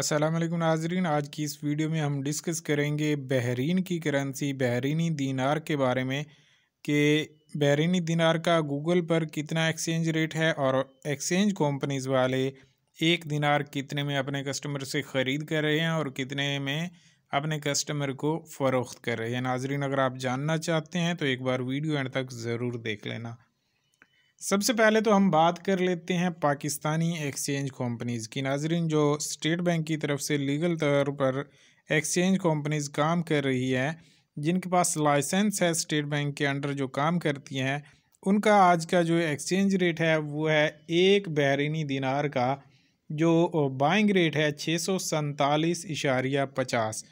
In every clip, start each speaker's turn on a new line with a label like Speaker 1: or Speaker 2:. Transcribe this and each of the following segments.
Speaker 1: असलम नाजरीन आज की इस वीडियो में हम डिस्कस करेंगे बहरीन की करेंसी बहरीनी दीनार के बारे में कि बहरीनी दीनार का गूगल पर कितना एक्सचेंज रेट है और एक्सचेंज कंपनीज वाले एक दिनार कितने में अपने कस्टमर से ख़रीद कर रहे हैं और कितने में अपने कस्टमर को फ़रोख्त कर रहे हैं नाजरीन अगर आप जानना चाहते हैं तो एक बार वीडियो एंड तक ज़रूर देख लेना सबसे पहले तो हम बात कर लेते हैं पाकिस्तानी एक्सचेंज कंपनीज़ की नाजरीन जो स्टेट बैंक की तरफ से लीगल तौर पर एक्सचेंज कंपनीज़ काम कर रही है जिनके पास लाइसेंस है स्टेट बैंक के अंडर जो काम करती हैं उनका आज का जो एक्सचेंज रेट है वो है एक बहरीनी दिनार का जो बाइंग रेट है छः सौ सैंतालीस इशारिया पचास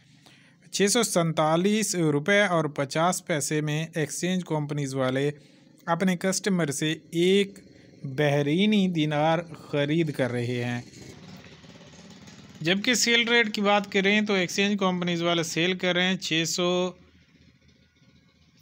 Speaker 1: छः सौ सैंतालीस रुपये और पचास पैसे में एक्सचेंज कंपनीज़ वाले अपने कस्टमर से एक बहरीनी दिनार ख़रीद कर रहे हैं जबकि सेल रेट की बात करें तो एक्सचेंज कंपनीज वाले सेल कर रहे हैं छः सौ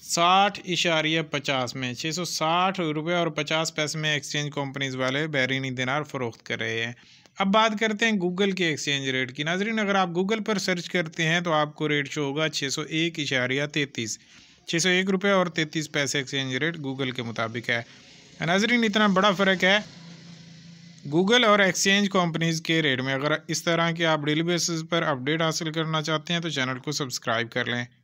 Speaker 1: साठ इशारिया पचास में छः सौ साठ रुपये और पचास पैसे में एक्सचेंज कंपनीज वाले बहरीनी दिनार फ़रोख्त कर रहे हैं अब बात करते हैं गूगल के एक्सचेंज रेट की नाजरीन अगर आप गूगल पर सर्च करते हैं तो आपको रेट शो होगा छः सौ एक इशारिया तैंतीस छः सौ एक रुपये और तैंतीस पैसे एक्सचेंज रेट गूगल के मुताबिक है नाजरीन इतना बड़ा फ़र्क है गूगल और एक्सचेंज कंपनीज के रेट में अगर इस तरह के आप डेली बेसिस पर अपडेट हासिल करना चाहते हैं तो चैनल को सब्सक्राइब कर लें